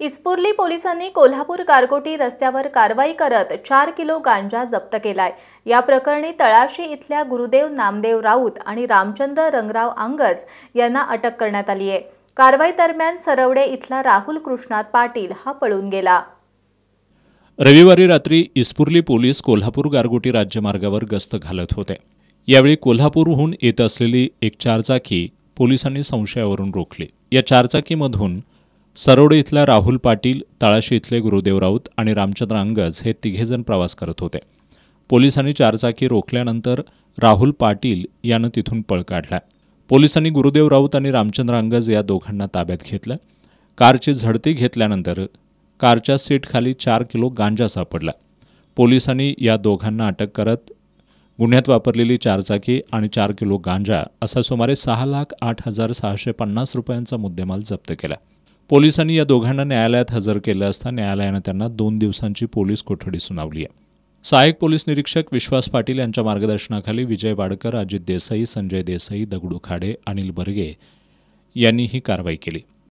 इस्पुर्ली पोलिसांनी कोल्हापूर गारगोटी रस्त्यावर कारवाई करत चार किलो गांजा जप्त केलाय या प्रकरणी तळाशी इथल्या गुरुदेव नामदेव राऊत आणि रामचंद्र रंगराव आंगज यांना अटक करण्यात आली आहे कारवाई दरम्यान सरवडे इथला राहुल कृष्णात पाटील हा पळून गेला रविवारी रात्री इस्पुर्ली पोलीस कोल्हापूर गारगोटी राज्यमार्गावर गस्त घालत होते यावेळी कोल्हापूरहून येत असलेली एक चारचाकी पोलिसांनी संशयावरून रोखली या चारचाकीमधून सरोडे इथल्या राहुल पाटील तळाशी इथले गुरुदेव राऊत आणि रामचंद्र अंगज हे तिघेजण प्रवास करत होते पोलिसांनी चारचाकी रोखल्यानंतर राहुल पाटील यानं तिथून पळ काढला पोलिसांनी गुरुदेव राऊत आणि रामचंद्र अंगज या दोघांना ताब्यात घेतलं कारची झडती घेतल्यानंतर कारच्या सीटखाली चार किलो गांजा सापडला पोलिसांनी या दोघांना अटक करत गुन्ह्यात वापरलेली चारचाकी आणि चार किलो गांजा असा सुमारे सहा लाख आठ हजार सहाशे पन्नास रुपयांचा मुद्देमाल जप्त केला पोलिसांनी या दोघांना न्यायालयात हजर केलं असता न्यायालयानं त्यांना दोन दिवसांची पोलीस कोठडी सुनावली आहे सहाय्यक पोलीस निरीक्षक विश्वास पाटील यांच्या मार्गदर्शनाखाली विजय वाडकर अजित देसाई संजय देसाई दगडू खाडे अनिल बर्गे यांनी ही कारवाई केली